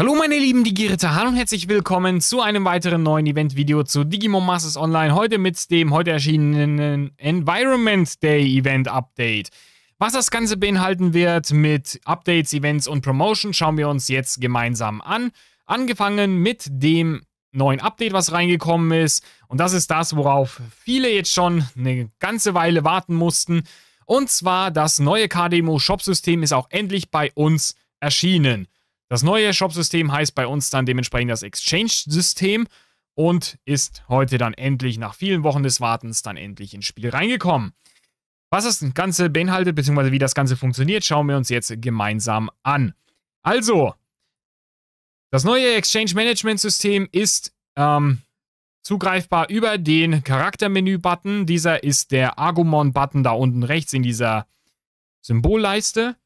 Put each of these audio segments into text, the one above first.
Hallo meine Lieben, die Girita Hahn und herzlich willkommen zu einem weiteren neuen Event-Video zu Digimon Masters Online. Heute mit dem heute erschienenen Environment Day Event Update. Was das Ganze beinhalten wird mit Updates, Events und Promotion, schauen wir uns jetzt gemeinsam an. Angefangen mit dem neuen Update, was reingekommen ist. Und das ist das, worauf viele jetzt schon eine ganze Weile warten mussten. Und zwar das neue KDMO Shop-System ist auch endlich bei uns erschienen. Das neue Shop-System heißt bei uns dann dementsprechend das Exchange-System und ist heute dann endlich nach vielen Wochen des Wartens dann endlich ins Spiel reingekommen. Was das Ganze beinhaltet, beziehungsweise wie das Ganze funktioniert, schauen wir uns jetzt gemeinsam an. Also, das neue Exchange Management System ist ähm, zugreifbar über den Charaktermenü-Button. Dieser ist der Argumon-Button da unten rechts in dieser Symbolleiste.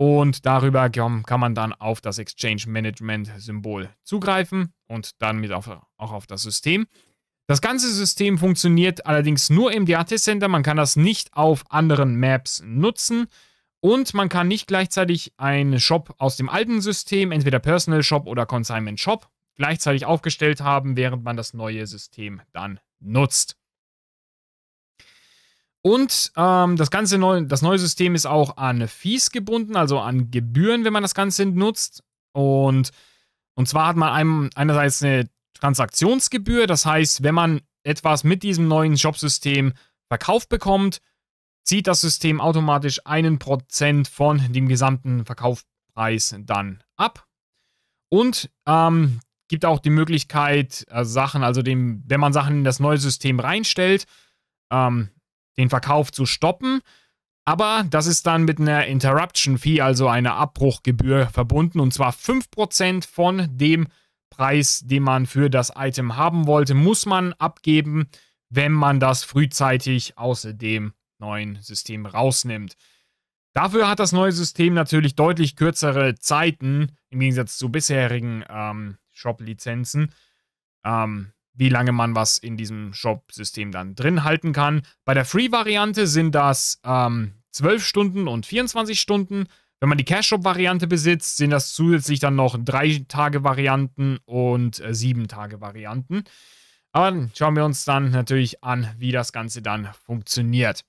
Und darüber kann man dann auf das Exchange Management Symbol zugreifen und dann mit auf, auch auf das System. Das ganze System funktioniert allerdings nur im DAT Center. Man kann das nicht auf anderen Maps nutzen. Und man kann nicht gleichzeitig einen Shop aus dem alten System, entweder Personal Shop oder Consignment Shop, gleichzeitig aufgestellt haben, während man das neue System dann nutzt. Und ähm, das ganze neu, das neue System ist auch an Fees gebunden, also an Gebühren, wenn man das Ganze nutzt. Und, und zwar hat man einem, einerseits eine Transaktionsgebühr, das heißt, wenn man etwas mit diesem neuen Shop-System verkauft bekommt, zieht das System automatisch einen Prozent von dem gesamten Verkaufspreis dann ab. Und ähm, gibt auch die Möglichkeit, äh, Sachen, also dem, wenn man Sachen in das neue System reinstellt, ähm, den Verkauf zu stoppen. Aber das ist dann mit einer Interruption Fee, also einer Abbruchgebühr, verbunden. Und zwar 5% von dem Preis, den man für das Item haben wollte, muss man abgeben, wenn man das frühzeitig aus dem neuen System rausnimmt. Dafür hat das neue System natürlich deutlich kürzere Zeiten im Gegensatz zu bisherigen ähm, Shop-Lizenzen. Ähm, wie lange man was in diesem Shop-System dann drin halten kann. Bei der Free-Variante sind das ähm, 12 Stunden und 24 Stunden. Wenn man die Cash-Shop-Variante besitzt, sind das zusätzlich dann noch 3-Tage-Varianten und 7-Tage-Varianten. Äh, Aber dann schauen wir uns dann natürlich an, wie das Ganze dann funktioniert.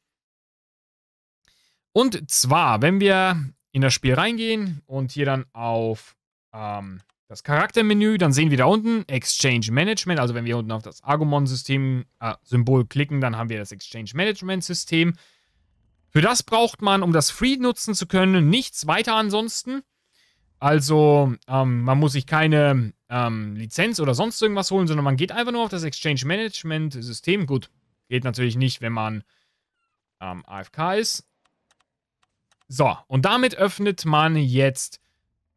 Und zwar, wenn wir in das Spiel reingehen und hier dann auf ähm, das Charaktermenü, dann sehen wir da unten Exchange Management. Also wenn wir unten auf das Argumon-System äh, Symbol klicken, dann haben wir das Exchange Management System. Für das braucht man, um das Free nutzen zu können, nichts weiter ansonsten. Also ähm, man muss sich keine ähm, Lizenz oder sonst irgendwas holen, sondern man geht einfach nur auf das Exchange Management System. Gut, geht natürlich nicht, wenn man ähm, AFK ist. So, und damit öffnet man jetzt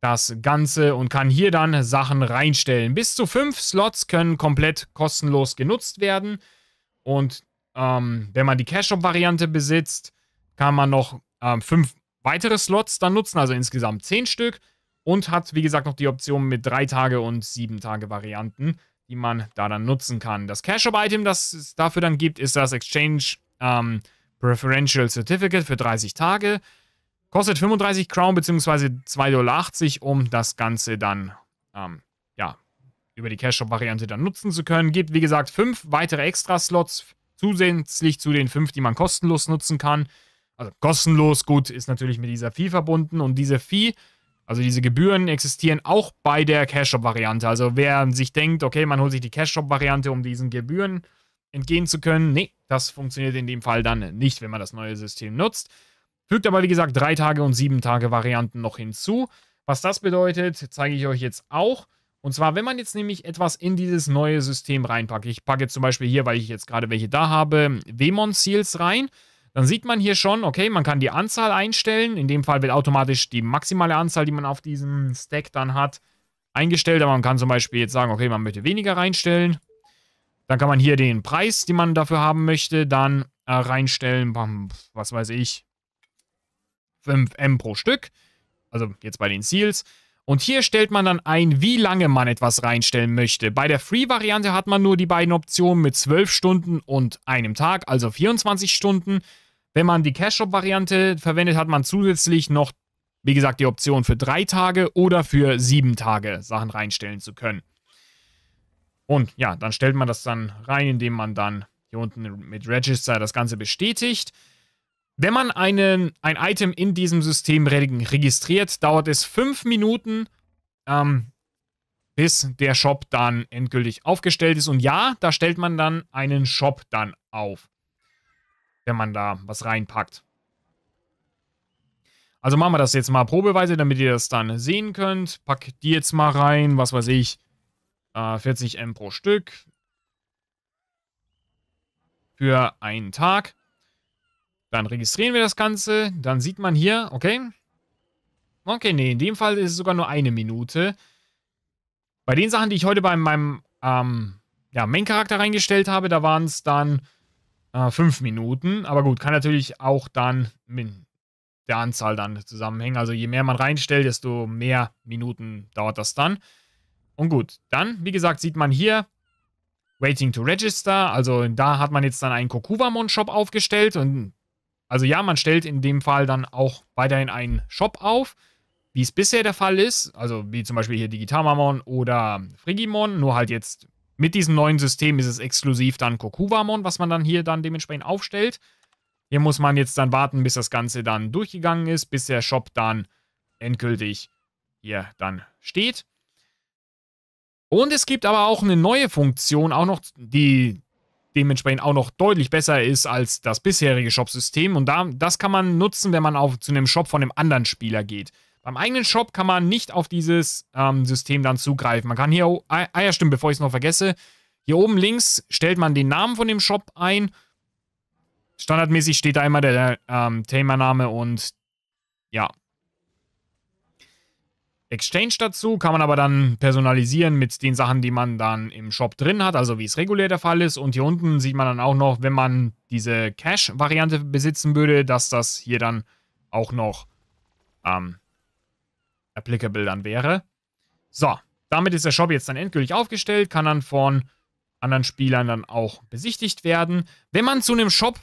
das Ganze und kann hier dann Sachen reinstellen. Bis zu fünf Slots können komplett kostenlos genutzt werden. Und ähm, wenn man die Cash-Shop-Variante besitzt, kann man noch ähm, fünf weitere Slots dann nutzen, also insgesamt zehn Stück. Und hat, wie gesagt, noch die Option mit drei Tage und sieben Tage Varianten, die man da dann nutzen kann. Das Cash-Shop-Item, das es dafür dann gibt, ist das Exchange ähm, Preferential Certificate für 30 Tage. Kostet 35 Crown bzw. 2,80 Dollar, um das Ganze dann ähm, ja, über die Cash-Shop-Variante dann nutzen zu können. Gibt, wie gesagt, fünf weitere Extra-Slots zusätzlich zu den fünf, die man kostenlos nutzen kann. Also kostenlos, gut, ist natürlich mit dieser Fee verbunden. Und diese Fee, also diese Gebühren, existieren auch bei der Cash-Shop-Variante. Also wer sich denkt, okay, man holt sich die Cash-Shop-Variante, um diesen Gebühren entgehen zu können, nee, das funktioniert in dem Fall dann nicht, wenn man das neue System nutzt. Fügt aber, wie gesagt, drei Tage und sieben Tage Varianten noch hinzu. Was das bedeutet, zeige ich euch jetzt auch. Und zwar, wenn man jetzt nämlich etwas in dieses neue System reinpackt. Ich packe jetzt zum Beispiel hier, weil ich jetzt gerade welche da habe, Wemon-Seals rein. Dann sieht man hier schon, okay, man kann die Anzahl einstellen. In dem Fall wird automatisch die maximale Anzahl, die man auf diesem Stack dann hat, eingestellt. Aber man kann zum Beispiel jetzt sagen, okay, man möchte weniger reinstellen. Dann kann man hier den Preis, den man dafür haben möchte, dann äh, reinstellen. Was weiß ich, 5M pro Stück. Also jetzt bei den Seals. Und hier stellt man dann ein, wie lange man etwas reinstellen möchte. Bei der Free-Variante hat man nur die beiden Optionen mit 12 Stunden und einem Tag, also 24 Stunden. Wenn man die Cash-Shop-Variante verwendet, hat man zusätzlich noch, wie gesagt, die Option für drei Tage oder für sieben Tage Sachen reinstellen zu können. Und ja, dann stellt man das dann rein, indem man dann hier unten mit Register das Ganze bestätigt. Wenn man einen, ein Item in diesem System registriert, dauert es fünf Minuten, ähm, bis der Shop dann endgültig aufgestellt ist. Und ja, da stellt man dann einen Shop dann auf, wenn man da was reinpackt. Also machen wir das jetzt mal probeweise, damit ihr das dann sehen könnt. Pack die jetzt mal rein, was weiß ich, äh, 40 M pro Stück. Für einen Tag. Dann registrieren wir das Ganze. Dann sieht man hier, okay. Okay, nee, in dem Fall ist es sogar nur eine Minute. Bei den Sachen, die ich heute bei meinem ähm, ja, Main-Charakter reingestellt habe, da waren es dann äh, fünf Minuten. Aber gut, kann natürlich auch dann mit der Anzahl dann zusammenhängen. Also je mehr man reinstellt, desto mehr Minuten dauert das dann. Und gut, dann, wie gesagt, sieht man hier Waiting to Register. Also da hat man jetzt dann einen Kokuba-Mon-Shop aufgestellt und also ja, man stellt in dem Fall dann auch weiterhin einen Shop auf, wie es bisher der Fall ist. Also wie zum Beispiel hier Digitamamon oder Frigimon. Nur halt jetzt mit diesem neuen System ist es exklusiv dann Kokuvamon, was man dann hier dann dementsprechend aufstellt. Hier muss man jetzt dann warten, bis das Ganze dann durchgegangen ist, bis der Shop dann endgültig hier dann steht. Und es gibt aber auch eine neue Funktion, auch noch, die dementsprechend auch noch deutlich besser ist als das bisherige Shop-System. Und da, das kann man nutzen, wenn man auf, zu einem Shop von einem anderen Spieler geht. Beim eigenen Shop kann man nicht auf dieses ähm, System dann zugreifen. Man kann hier, oh, ah ja stimmt, bevor ich es noch vergesse, hier oben links stellt man den Namen von dem Shop ein. Standardmäßig steht da immer der ähm, Thema-Name und ja, Exchange dazu, kann man aber dann personalisieren mit den Sachen, die man dann im Shop drin hat, also wie es regulär der Fall ist. Und hier unten sieht man dann auch noch, wenn man diese Cash-Variante besitzen würde, dass das hier dann auch noch ähm, applicable dann wäre. So, damit ist der Shop jetzt dann endgültig aufgestellt, kann dann von anderen Spielern dann auch besichtigt werden. Wenn man zu einem Shop...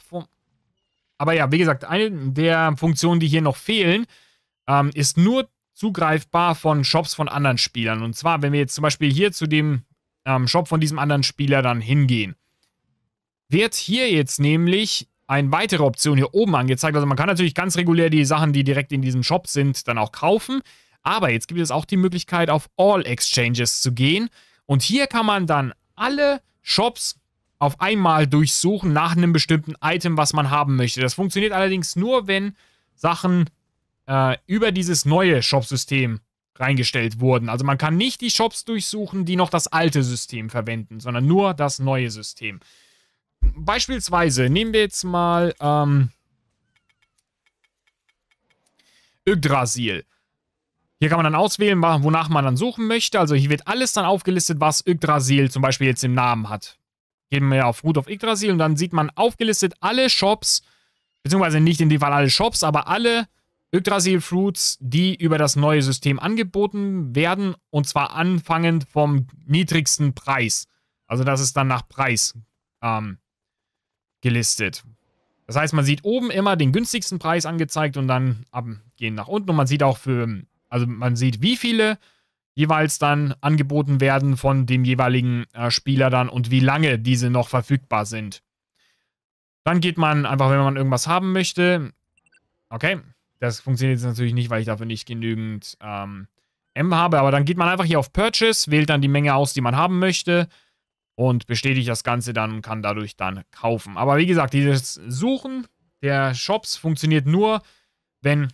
Aber ja, wie gesagt, eine der Funktionen, die hier noch fehlen, ähm, ist nur zugreifbar von Shops von anderen Spielern. Und zwar, wenn wir jetzt zum Beispiel hier zu dem ähm, Shop von diesem anderen Spieler dann hingehen, wird hier jetzt nämlich eine weitere Option hier oben angezeigt. Also man kann natürlich ganz regulär die Sachen, die direkt in diesem Shop sind, dann auch kaufen. Aber jetzt gibt es auch die Möglichkeit, auf All Exchanges zu gehen. Und hier kann man dann alle Shops auf einmal durchsuchen nach einem bestimmten Item, was man haben möchte. Das funktioniert allerdings nur, wenn Sachen äh, über dieses neue Shop-System reingestellt wurden. Also man kann nicht die Shops durchsuchen, die noch das alte System verwenden, sondern nur das neue System. Beispielsweise nehmen wir jetzt mal ähm, Yggdrasil. Hier kann man dann auswählen, wonach man dann suchen möchte. Also hier wird alles dann aufgelistet, was Yggdrasil zum Beispiel jetzt im Namen hat. Gehen wir auf Root of Yggdrasil und dann sieht man aufgelistet alle Shops, beziehungsweise nicht in dem Fall alle Shops, aber alle Yggdrasil Fruits, die über das neue System angeboten werden und zwar anfangend vom niedrigsten Preis. Also das ist dann nach Preis ähm, gelistet. Das heißt, man sieht oben immer den günstigsten Preis angezeigt und dann gehen nach unten und man sieht auch für, also man sieht, wie viele jeweils dann angeboten werden von dem jeweiligen äh, Spieler dann und wie lange diese noch verfügbar sind. Dann geht man einfach, wenn man irgendwas haben möchte. Okay, das funktioniert jetzt natürlich nicht, weil ich dafür nicht genügend ähm, M habe. Aber dann geht man einfach hier auf Purchase, wählt dann die Menge aus, die man haben möchte und bestätigt das Ganze dann und kann dadurch dann kaufen. Aber wie gesagt, dieses Suchen der Shops funktioniert nur, wenn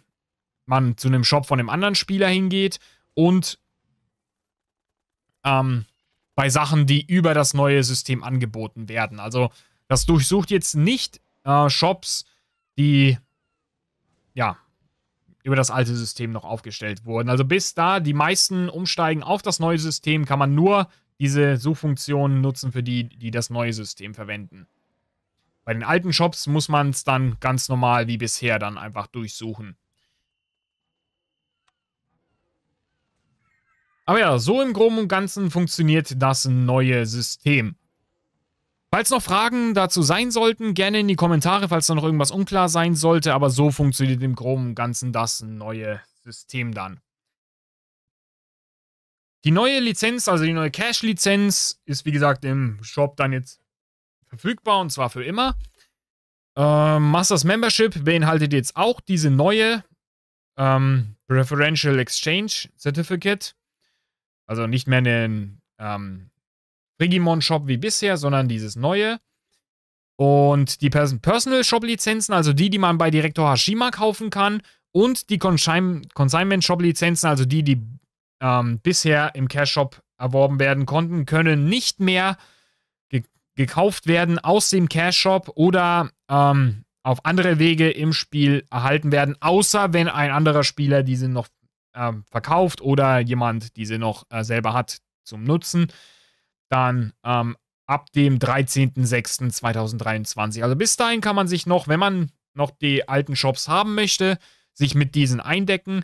man zu einem Shop von einem anderen Spieler hingeht und ähm, bei Sachen, die über das neue System angeboten werden. Also das durchsucht jetzt nicht äh, Shops, die ja über das alte System noch aufgestellt wurden. Also bis da die meisten umsteigen auf das neue System, kann man nur diese Suchfunktionen nutzen für die, die das neue System verwenden. Bei den alten Shops muss man es dann ganz normal wie bisher dann einfach durchsuchen. Aber ja, so im Groben und Ganzen funktioniert das neue System. Falls noch Fragen dazu sein sollten, gerne in die Kommentare, falls da noch irgendwas unklar sein sollte. Aber so funktioniert im Groben und Ganzen das neue System dann. Die neue Lizenz, also die neue Cash-Lizenz, ist wie gesagt im Shop dann jetzt verfügbar und zwar für immer. Ähm, Masters Membership beinhaltet jetzt auch diese neue ähm, Preferential Exchange Certificate. Also nicht mehr ein ähm, Regimon Shop wie bisher, sondern dieses neue. Und die Personal Shop Lizenzen, also die, die man bei Direktor Hashima kaufen kann. Und die Consignment Shop Lizenzen, also die, die ähm, bisher im Cash Shop erworben werden konnten, können nicht mehr ge gekauft werden aus dem Cash Shop oder ähm, auf andere Wege im Spiel erhalten werden, außer wenn ein anderer Spieler diese noch äh, verkauft oder jemand diese noch äh, selber hat zum Nutzen dann ähm, ab dem 13.06.2023. Also bis dahin kann man sich noch, wenn man noch die alten Shops haben möchte, sich mit diesen eindecken.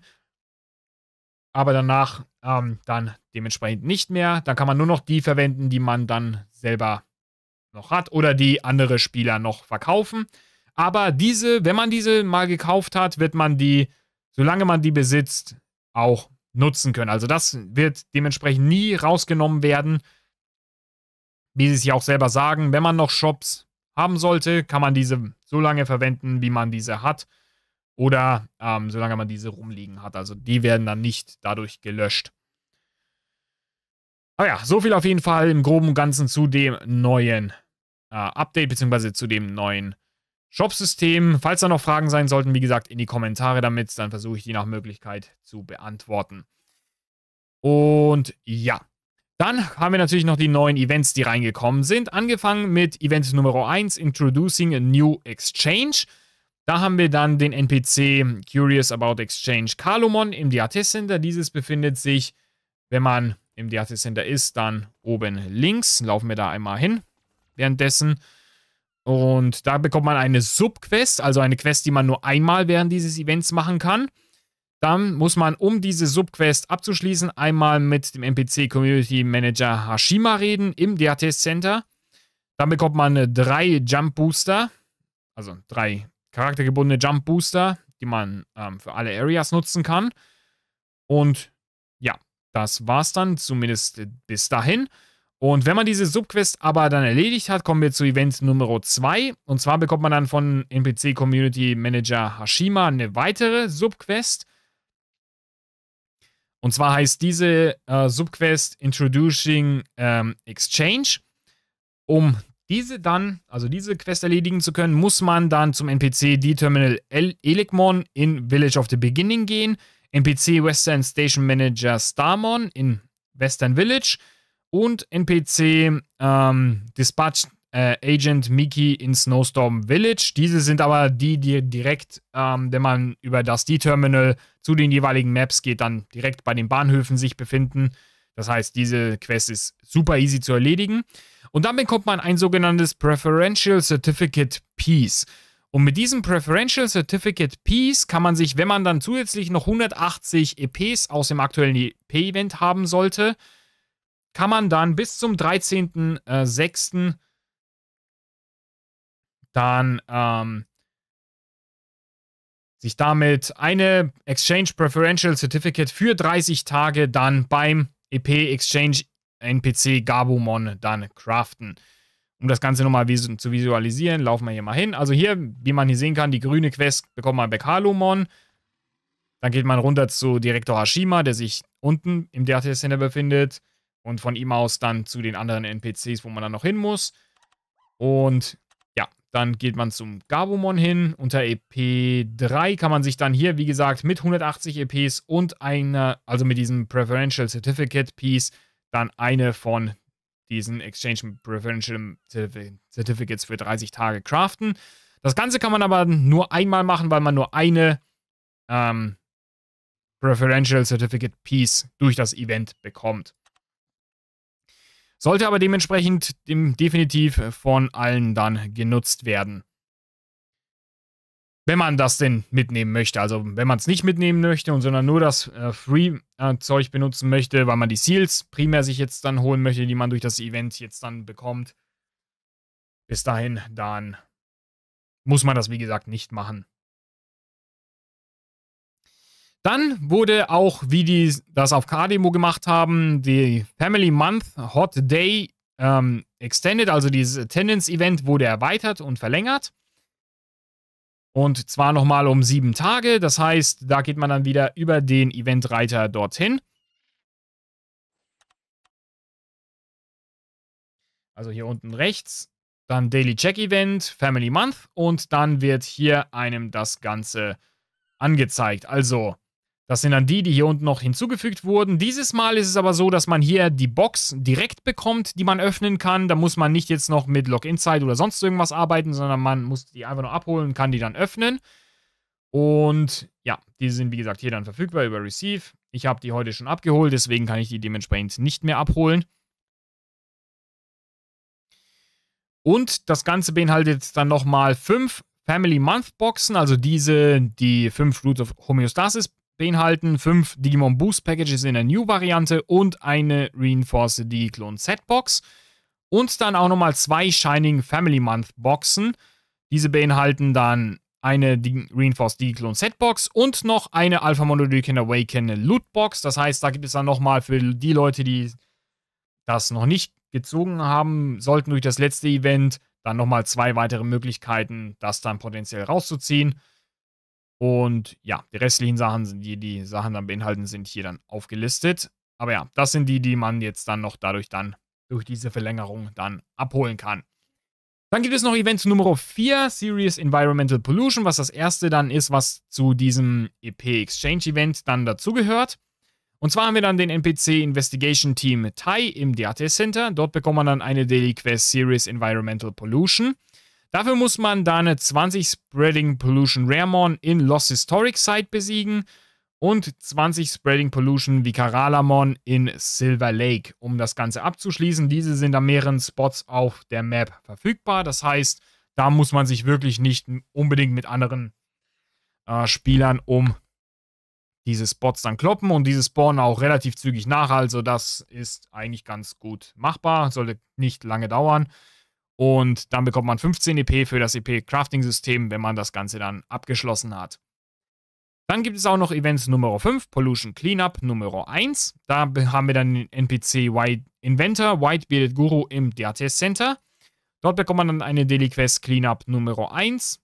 Aber danach ähm, dann dementsprechend nicht mehr. Dann kann man nur noch die verwenden, die man dann selber noch hat oder die andere Spieler noch verkaufen. Aber diese, wenn man diese mal gekauft hat, wird man die, solange man die besitzt, auch nutzen können. Also das wird dementsprechend nie rausgenommen werden wie sie es ja auch selber sagen, wenn man noch Shops haben sollte, kann man diese so lange verwenden, wie man diese hat. Oder ähm, solange man diese rumliegen hat. Also die werden dann nicht dadurch gelöscht. Aber ja, so viel auf jeden Fall im groben und ganzen zu dem neuen äh, Update beziehungsweise zu dem neuen Shop-System. Falls da noch Fragen sein sollten, wie gesagt, in die Kommentare damit. Dann versuche ich die nach Möglichkeit zu beantworten. Und ja. Dann haben wir natürlich noch die neuen Events, die reingekommen sind. Angefangen mit Event Nummer 1, Introducing a New Exchange. Da haben wir dann den NPC Curious About Exchange Kalomon im DAT Center. Dieses befindet sich, wenn man im DAT Center ist, dann oben links. Laufen wir da einmal hin. Währenddessen. Und da bekommt man eine Subquest, also eine Quest, die man nur einmal während dieses Events machen kann. Dann muss man, um diese Subquest abzuschließen, einmal mit dem NPC Community Manager Hashima reden im DHTS Center. Dann bekommt man drei Jump Booster, also drei charaktergebundene Jump Booster, die man ähm, für alle Areas nutzen kann. Und ja, das war's dann, zumindest bis dahin. Und wenn man diese Subquest aber dann erledigt hat, kommen wir zu Event Nummer 2. Und zwar bekommt man dann von NPC Community Manager Hashima eine weitere Subquest. Und zwar heißt diese äh, Subquest Introducing ähm, Exchange. Um diese dann, also diese Quest erledigen zu können, muss man dann zum NPC D-Terminal Elegmon in Village of the Beginning gehen, NPC Western Station Manager Starmon in Western Village und NPC ähm, Dispatch äh, Agent Miki in Snowstorm Village. Diese sind aber die, die direkt, ähm, wenn man über das D-Terminal zu den jeweiligen Maps geht, dann direkt bei den Bahnhöfen sich befinden. Das heißt, diese Quest ist super easy zu erledigen. Und dann bekommt man ein sogenanntes Preferential Certificate Piece. Und mit diesem Preferential Certificate Piece kann man sich, wenn man dann zusätzlich noch 180 EPs aus dem aktuellen EP-Event haben sollte, kann man dann bis zum 13.06 dann ähm, sich damit eine Exchange Preferential Certificate für 30 Tage dann beim EP Exchange NPC Gabumon dann craften. Um das Ganze nochmal vis zu visualisieren, laufen wir hier mal hin. Also hier, wie man hier sehen kann, die grüne Quest bekommt man bei Kalumon. Dann geht man runter zu Direktor Hashima, der sich unten im DRT Center befindet. Und von ihm aus dann zu den anderen NPCs, wo man dann noch hin muss. Und dann geht man zum Gabumon hin. Unter EP3 kann man sich dann hier, wie gesagt, mit 180 EPs und einer, also mit diesem Preferential Certificate Piece, dann eine von diesen Exchange Preferential Certificates für 30 Tage craften. Das Ganze kann man aber nur einmal machen, weil man nur eine ähm, Preferential Certificate Piece durch das Event bekommt. Sollte aber dementsprechend dem definitiv von allen dann genutzt werden. Wenn man das denn mitnehmen möchte. Also wenn man es nicht mitnehmen möchte und sondern nur das äh, Free-Zeug benutzen möchte, weil man die Seals primär sich jetzt dann holen möchte, die man durch das Event jetzt dann bekommt. Bis dahin, dann muss man das wie gesagt nicht machen. Dann wurde auch, wie die das auf K-Demo gemacht haben, die Family Month Hot Day ähm, extended, also dieses Attendance-Event wurde erweitert und verlängert. Und zwar nochmal um sieben Tage. Das heißt, da geht man dann wieder über den Eventreiter dorthin. Also hier unten rechts. Dann Daily Check Event, Family Month. Und dann wird hier einem das Ganze angezeigt. Also das sind dann die, die hier unten noch hinzugefügt wurden. Dieses Mal ist es aber so, dass man hier die Box direkt bekommt, die man öffnen kann. Da muss man nicht jetzt noch mit Login-Zeit oder sonst irgendwas arbeiten, sondern man muss die einfach nur abholen und kann die dann öffnen. Und ja, die sind wie gesagt hier dann verfügbar über Receive. Ich habe die heute schon abgeholt, deswegen kann ich die dementsprechend nicht mehr abholen. Und das Ganze beinhaltet dann nochmal fünf Family Month Boxen, also diese, die fünf Roots of Homeostasis beinhalten fünf Digimon Boost Packages in der New-Variante und eine Reinforced Digiclone Setbox. Und dann auch nochmal zwei Shining Family Month Boxen. Diese beinhalten dann eine Dig Reinforced Digiclone Setbox und noch eine Alpha Monolithic Awaken Lootbox. Das heißt, da gibt es dann nochmal für die Leute, die das noch nicht gezogen haben sollten durch das letzte Event, dann nochmal zwei weitere Möglichkeiten, das dann potenziell rauszuziehen. Und ja, die restlichen Sachen, die die Sachen dann beinhalten, sind hier dann aufgelistet. Aber ja, das sind die, die man jetzt dann noch dadurch dann durch diese Verlängerung dann abholen kann. Dann gibt es noch Event Nummer 4, Serious Environmental Pollution, was das erste dann ist, was zu diesem EP Exchange Event dann dazugehört. Und zwar haben wir dann den NPC Investigation Team Tai im DAT Center. Dort bekommt man dann eine Daily Quest Serious Environmental Pollution. Dafür muss man da eine 20 Spreading Pollution Raremon in Lost Historic Site besiegen und 20 Spreading Pollution Vicaralamon in Silver Lake, um das Ganze abzuschließen. Diese sind an mehreren Spots auf der Map verfügbar. Das heißt, da muss man sich wirklich nicht unbedingt mit anderen äh, Spielern um diese Spots dann kloppen und diese spawnen auch relativ zügig nach. Also das ist eigentlich ganz gut machbar, sollte nicht lange dauern. Und dann bekommt man 15 EP für das EP-Crafting-System, wenn man das Ganze dann abgeschlossen hat. Dann gibt es auch noch Events Nummer 5, Pollution Cleanup Nummer 1. Da haben wir dann den NPC White Inventor, White Bearded Guru im DATS Center. Dort bekommt man dann eine Daily Quest Cleanup Nummer 1.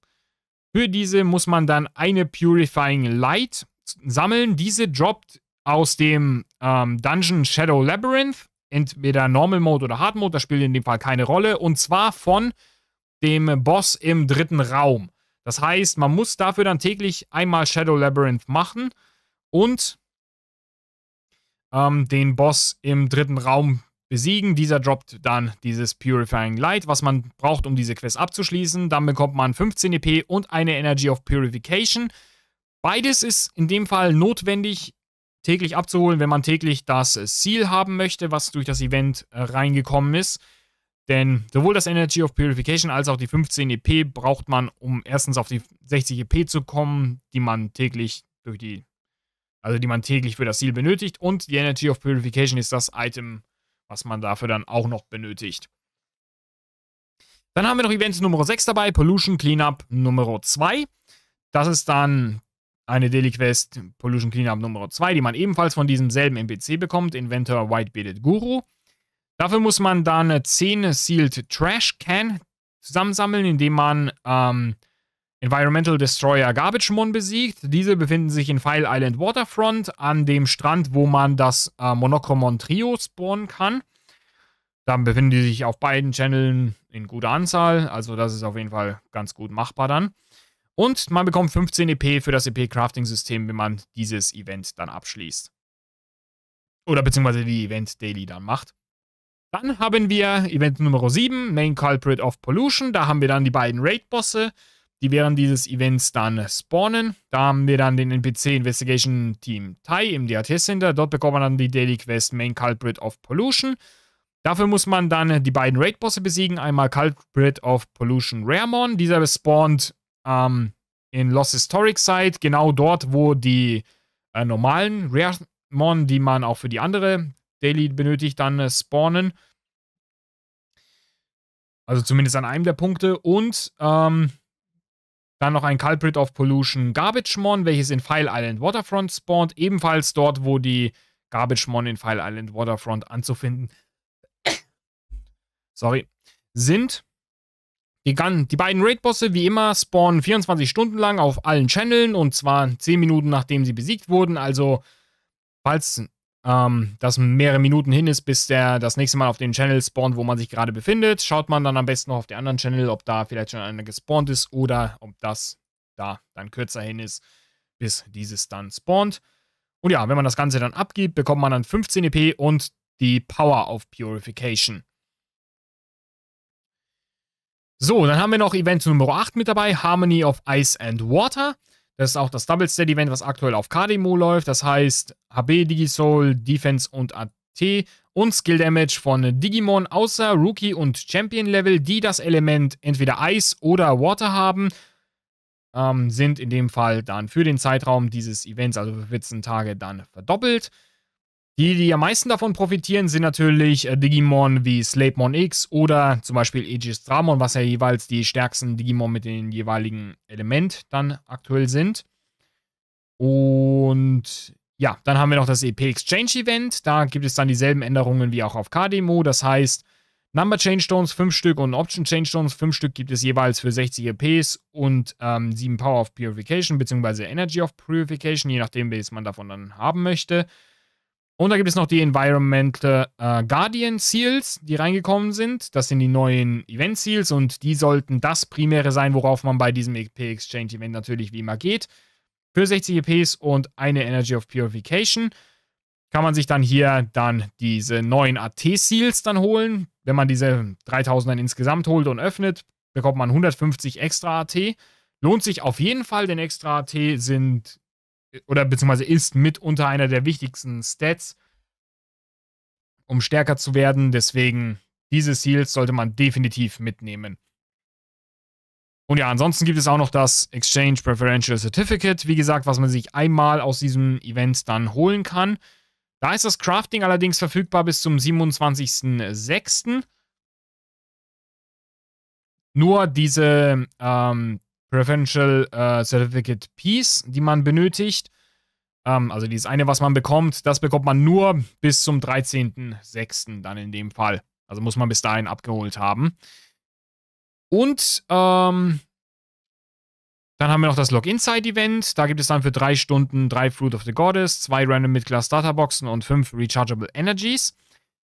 Für diese muss man dann eine Purifying Light sammeln. Diese droppt aus dem ähm, Dungeon Shadow Labyrinth entweder Normal Mode oder Hard Mode, das spielt in dem Fall keine Rolle, und zwar von dem Boss im dritten Raum. Das heißt, man muss dafür dann täglich einmal Shadow Labyrinth machen und ähm, den Boss im dritten Raum besiegen. Dieser droppt dann dieses Purifying Light, was man braucht, um diese Quest abzuschließen. Dann bekommt man 15 EP und eine Energy of Purification. Beides ist in dem Fall notwendig, täglich abzuholen, wenn man täglich das Seal haben möchte, was durch das Event äh, reingekommen ist. Denn sowohl das Energy of Purification als auch die 15 EP braucht man, um erstens auf die 60 EP zu kommen, die man täglich durch die, also die man täglich für das Seal benötigt. Und die Energy of Purification ist das Item, was man dafür dann auch noch benötigt. Dann haben wir noch Event Nummer 6 dabei, Pollution Cleanup Nummer 2. Das ist dann eine Daily Quest Pollution Cleanup Nummer 2, die man ebenfalls von diesem selben NPC bekommt, Inventor Whitebearded Guru. Dafür muss man dann 10 Sealed Trash Can zusammensammeln, indem man ähm, Environmental Destroyer Garbage Mon besiegt. Diese befinden sich in File Island Waterfront an dem Strand, wo man das äh, Monochromon Trio spawnen kann. Dann befinden die sich auf beiden Channeln in guter Anzahl, also das ist auf jeden Fall ganz gut machbar dann. Und man bekommt 15 EP für das EP-Crafting-System, wenn man dieses Event dann abschließt. Oder beziehungsweise die Event Daily dann macht. Dann haben wir Event Nummer 7, Main Culprit of Pollution. Da haben wir dann die beiden Raid-Bosse, die während dieses Events dann spawnen. Da haben wir dann den NPC Investigation Team Tai im DAT Center. Dort bekommt man dann die Daily Quest Main Culprit of Pollution. Dafür muss man dann die beiden Raid-Bosse besiegen. Einmal Culprit of Pollution Raremon. Dieser spawnt ähm, in Lost Historic Site, genau dort, wo die äh, normalen Rare-Mon, die man auch für die andere Daily benötigt, dann äh, spawnen. Also zumindest an einem der Punkte. Und ähm, dann noch ein Culprit of Pollution Garbage Mon, welches in File Island Waterfront spawnt. Ebenfalls dort, wo die Garbage Mon in File Island Waterfront anzufinden. Sorry. Sind. Die, die beiden Raid-Bosse, wie immer, spawnen 24 Stunden lang auf allen Channeln und zwar 10 Minuten nachdem sie besiegt wurden. Also, falls ähm, das mehrere Minuten hin ist, bis der das nächste Mal auf den Channel spawnt, wo man sich gerade befindet, schaut man dann am besten noch auf den anderen Channel, ob da vielleicht schon einer gespawnt ist oder ob das da dann kürzer hin ist, bis dieses dann spawnt. Und ja, wenn man das Ganze dann abgibt, bekommt man dann 15 EP und die Power of Purification. So, dann haben wir noch Event Nummer 8 mit dabei, Harmony of Ice and Water. Das ist auch das Double Stat Event, was aktuell auf KDMO läuft. Das heißt HB, Digisoul, Defense und AT und Skill Damage von Digimon außer Rookie und Champion Level, die das Element entweder Eis oder Water haben, ähm, sind in dem Fall dann für den Zeitraum dieses Events, also für 14 Tage, dann verdoppelt. Die, die am meisten davon profitieren, sind natürlich äh, Digimon wie Slavemon X oder zum Beispiel Aegis Dramon, was ja jeweils die stärksten Digimon mit dem jeweiligen Element dann aktuell sind. Und ja, dann haben wir noch das EP Exchange Event. Da gibt es dann dieselben Änderungen wie auch auf k Das heißt, Number Change Stones 5 Stück und Option Change Stones 5 Stück gibt es jeweils für 60 EPs und ähm, 7 Power of Purification bzw. Energy of Purification, je nachdem, welches man davon dann haben möchte. Und da gibt es noch die Environmental äh, Guardian Seals, die reingekommen sind. Das sind die neuen Event Seals und die sollten das Primäre sein, worauf man bei diesem EP Exchange Event natürlich wie immer geht. Für 60 EPs und eine Energy of Purification kann man sich dann hier dann diese neuen AT Seals dann holen. Wenn man diese 3000 dann insgesamt holt und öffnet, bekommt man 150 extra AT. Lohnt sich auf jeden Fall, denn extra AT sind oder beziehungsweise ist mitunter einer der wichtigsten Stats, um stärker zu werden. Deswegen diese Seals sollte man definitiv mitnehmen. Und ja, ansonsten gibt es auch noch das Exchange Preferential Certificate, wie gesagt, was man sich einmal aus diesem Event dann holen kann. Da ist das Crafting allerdings verfügbar bis zum 27.06. Nur diese ähm, Preferential äh, Certificate Piece, die man benötigt. Ähm, also dieses eine, was man bekommt, das bekommt man nur bis zum 13.06. dann in dem Fall. Also muss man bis dahin abgeholt haben. Und ähm, dann haben wir noch das Log-Inside-Event. Da gibt es dann für drei Stunden drei Fruit of the Goddess, zwei Random Mid-Class Databoxen und fünf Rechargeable Energies.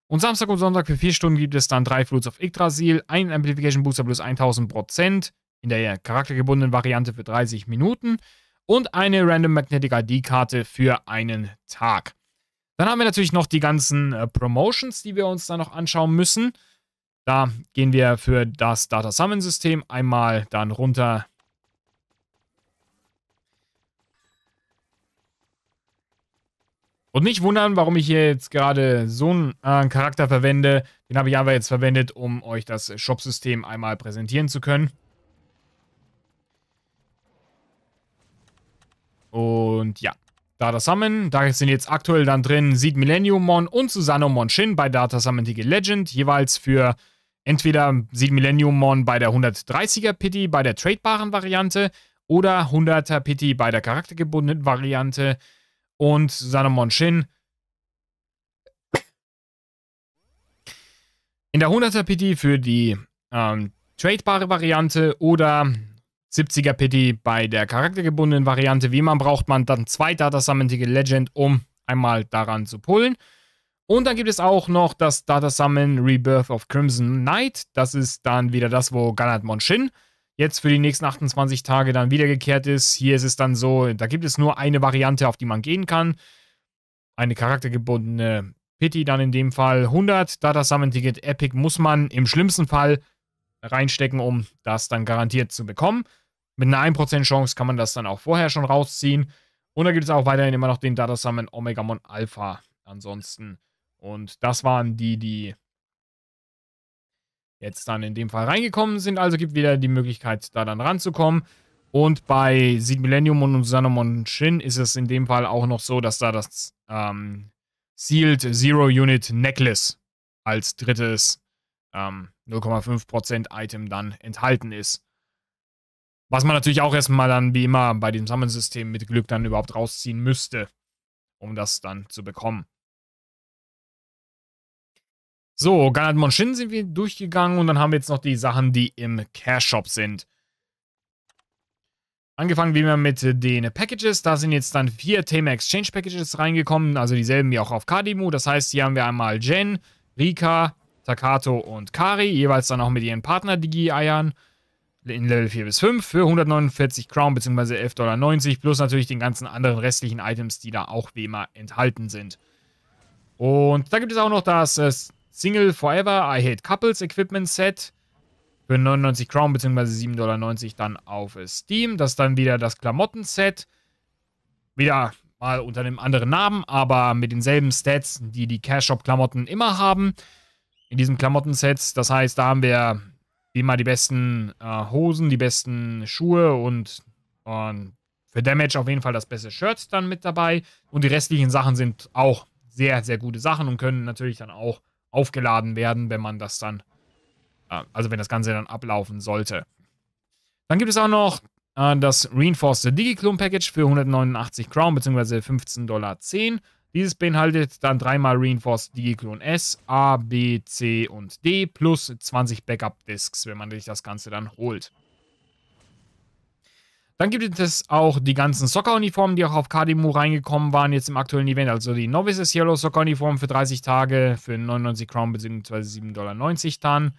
Und Samstag und Sonntag für vier Stunden gibt es dann drei Fruits of Yggdrasil, einen Amplification Booster plus 1000%, in der charaktergebundenen Variante für 30 Minuten und eine Random Magnetic ID-Karte für einen Tag. Dann haben wir natürlich noch die ganzen äh, Promotions, die wir uns dann noch anschauen müssen. Da gehen wir für das Data Summon System einmal dann runter. Und nicht wundern, warum ich hier jetzt gerade so einen äh, Charakter verwende. Den habe ich aber jetzt verwendet, um euch das Shop-System einmal präsentieren zu können. Und ja, Data Summon, da sind jetzt aktuell dann drin Seed Millennium Mon und Mon Shin bei Data Summon Digit Legend, jeweils für entweder Seed Millennium Mon bei der 130er Pity bei der tradebaren Variante oder 100er Pity bei der charaktergebundenen Variante und Mon Shin in der 100er PT für die ähm, tradebare Variante oder 70er Pity bei der charaktergebundenen Variante. Wie man braucht man dann zwei Data Summon-Ticket Legend, um einmal daran zu pullen. Und dann gibt es auch noch das Data Summon Rebirth of Crimson Knight. Das ist dann wieder das, wo Ganat Monshin jetzt für die nächsten 28 Tage dann wiedergekehrt ist. Hier ist es dann so, da gibt es nur eine Variante, auf die man gehen kann. Eine charaktergebundene Pity dann in dem Fall. 100 Data Summon Ticket Epic muss man im schlimmsten Fall reinstecken, um das dann garantiert zu bekommen. Mit einer 1% Chance kann man das dann auch vorher schon rausziehen. Und da gibt es auch weiterhin immer noch den Data Summon Omega Mon Alpha. Ansonsten. Und das waren die, die jetzt dann in dem Fall reingekommen sind. Also gibt wieder die Möglichkeit, da dann ranzukommen. Und bei Seed Millennium und Sanomon Shin ist es in dem Fall auch noch so, dass da das ähm, Sealed Zero Unit Necklace als drittes ähm, 0,5% Item dann enthalten ist. Was man natürlich auch erstmal dann wie immer bei dem Sammelsystem mit Glück dann überhaupt rausziehen müsste, um das dann zu bekommen. So, Ganat Monshin sind wir durchgegangen und dann haben wir jetzt noch die Sachen, die im Cash-Shop sind. Angefangen wie immer mit den Packages. Da sind jetzt dann vier Thema Exchange Packages reingekommen, also dieselben wie auch auf Kadimu. Das heißt, hier haben wir einmal Jen, Rika, Takato und Kari, jeweils dann auch mit ihren Partner-Digi-Eiern in Level 4 bis 5 für 149 Crown bzw. 11,90 Dollar plus natürlich den ganzen anderen restlichen Items, die da auch wie immer enthalten sind. Und da gibt es auch noch das äh, Single Forever I Hate Couples Equipment Set für 99 Crown bzw. 7,90 Dollar dann auf Steam. Das ist dann wieder das Klamotten-Set. Wieder mal unter einem anderen Namen, aber mit denselben Stats, die die Cash Shop Klamotten immer haben in diesem Klamottenset. Das heißt, da haben wir wie immer die besten äh, Hosen, die besten Schuhe und, und für Damage auf jeden Fall das beste Shirt dann mit dabei. Und die restlichen Sachen sind auch sehr, sehr gute Sachen und können natürlich dann auch aufgeladen werden, wenn man das dann, äh, also wenn das Ganze dann ablaufen sollte. Dann gibt es auch noch äh, das Reinforced Digiclone Package für 189 Crown bzw. 15,10 Dollar. Dieses beinhaltet dann dreimal Reinforced Digiklon S, A, B, C und D plus 20 Backup-Disks, wenn man sich das Ganze dann holt. Dann gibt es auch die ganzen Soccer-Uniformen, die auch auf KDMU reingekommen waren jetzt im aktuellen Event. Also die Novices Yellow Soccer-Uniform für 30 Tage für 99 Crown bzw. 7,90 Dollar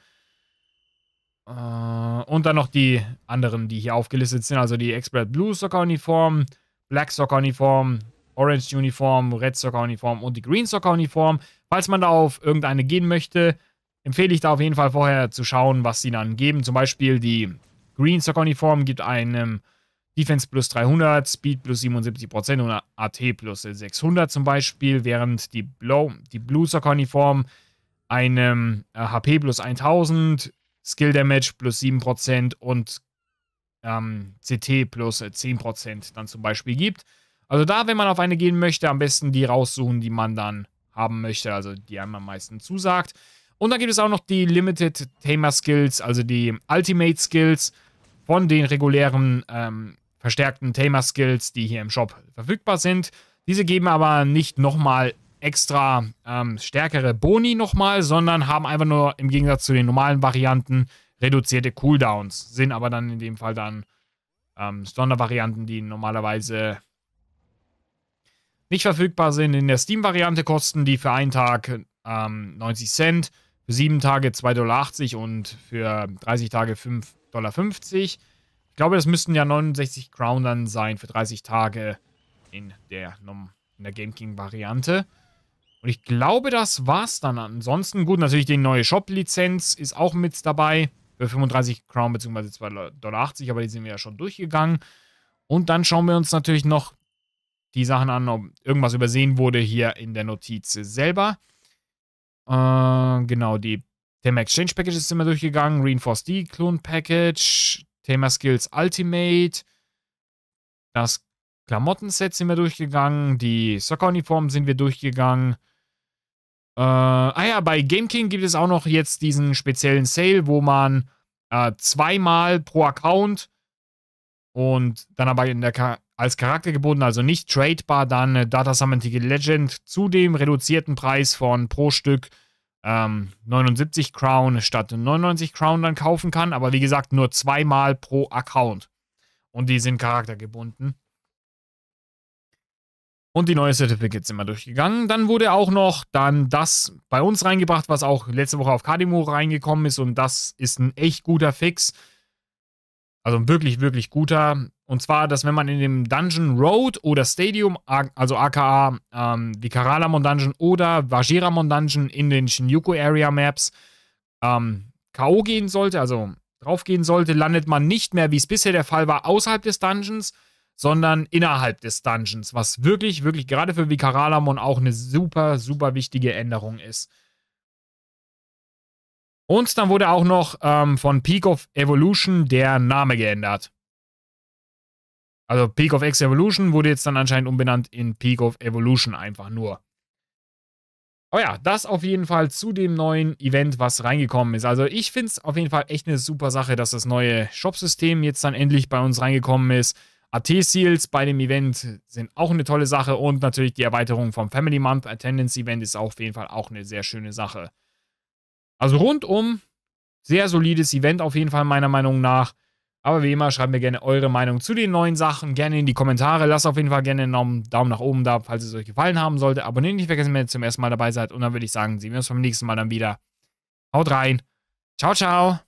dann. Äh, und dann noch die anderen, die hier aufgelistet sind. Also die Expert Blue Soccer-Uniform, Black Soccer-Uniform, Orange-Uniform, Red Soccer-Uniform und die Green Soccer-Uniform. Falls man da auf irgendeine gehen möchte, empfehle ich da auf jeden Fall vorher zu schauen, was sie dann geben. Zum Beispiel die Green Soccer-Uniform gibt einem Defense plus 300, Speed plus 77% und AT plus 600 zum Beispiel, während die, Blow, die Blue Soccer-Uniform einem HP äh, plus 1000, Skill Damage plus 7% und ähm, CT plus 10% äh, dann zum Beispiel gibt. Also da, wenn man auf eine gehen möchte, am besten die raussuchen, die man dann haben möchte, also die einem am meisten zusagt. Und dann gibt es auch noch die Limited Tamer Skills, also die Ultimate Skills von den regulären ähm, verstärkten Tamer Skills, die hier im Shop verfügbar sind. Diese geben aber nicht nochmal extra ähm, stärkere Boni nochmal, sondern haben einfach nur im Gegensatz zu den normalen Varianten reduzierte Cooldowns. Sind aber dann in dem Fall dann ähm, Sondervarianten, die normalerweise nicht verfügbar sind. In der Steam-Variante kosten die für einen Tag ähm, 90 Cent, für sieben Tage 2,80 Dollar und für 30 Tage 5,50 Dollar. Ich glaube, das müssten ja 69 Crown dann sein für 30 Tage in der, in der Game King-Variante. Und ich glaube, das war's dann. Ansonsten, gut, natürlich die neue Shop-Lizenz ist auch mit dabei. Für 35 Crown bzw. 2,80 Dollar, aber die sind wir ja schon durchgegangen. Und dann schauen wir uns natürlich noch die Sachen an, ob irgendwas übersehen wurde hier in der Notiz selber. Äh, genau, die Thema Exchange Package ist immer durchgegangen, Reinforced D, Clone Package, Thema Skills Ultimate, das Klamottenset sind wir durchgegangen, die Soccer-Uniformen sind wir durchgegangen. Äh, ah ja, bei Game King gibt es auch noch jetzt diesen speziellen Sale, wo man äh, zweimal pro Account und dann aber in der Ka als Charakter gebunden, also nicht tradebar, dann äh, Data Summoning Legend zu dem reduzierten Preis von pro Stück ähm, 79 Crown statt 99 Crown dann kaufen kann. Aber wie gesagt, nur zweimal pro Account. Und die sind charaktergebunden. Und die neue Certificates sind wir durchgegangen. Dann wurde auch noch dann das bei uns reingebracht, was auch letzte Woche auf Kademo reingekommen ist. Und das ist ein echt guter Fix. Also ein wirklich, wirklich guter. Und zwar, dass wenn man in dem Dungeon Road oder Stadium, also aka ähm, die Karalamon Dungeon oder Vajiramon Dungeon in den Shinjuku Area Maps ähm, K.O. gehen sollte, also draufgehen sollte, landet man nicht mehr, wie es bisher der Fall war, außerhalb des Dungeons, sondern innerhalb des Dungeons, was wirklich, wirklich gerade für Vikaralamon auch eine super, super wichtige Änderung ist. Und dann wurde auch noch ähm, von Peak of Evolution der Name geändert. Also Peak of X Evolution wurde jetzt dann anscheinend umbenannt in Peak of Evolution einfach nur. Aber ja, das auf jeden Fall zu dem neuen Event, was reingekommen ist. Also ich finde es auf jeden Fall echt eine super Sache, dass das neue Shop-System jetzt dann endlich bei uns reingekommen ist. AT-Seals bei dem Event sind auch eine tolle Sache und natürlich die Erweiterung vom Family Month Attendance Event ist auf jeden Fall auch eine sehr schöne Sache. Also rundum sehr solides Event auf jeden Fall meiner Meinung nach. Aber wie immer, schreibt mir gerne eure Meinung zu den neuen Sachen, gerne in die Kommentare. Lasst auf jeden Fall gerne einen Daumen nach oben da, falls es euch gefallen haben sollte. Abonniert nicht vergessen, wenn ihr zum ersten Mal dabei seid. Und dann würde ich sagen, sehen wir uns beim nächsten Mal dann wieder. Haut rein. Ciao, ciao.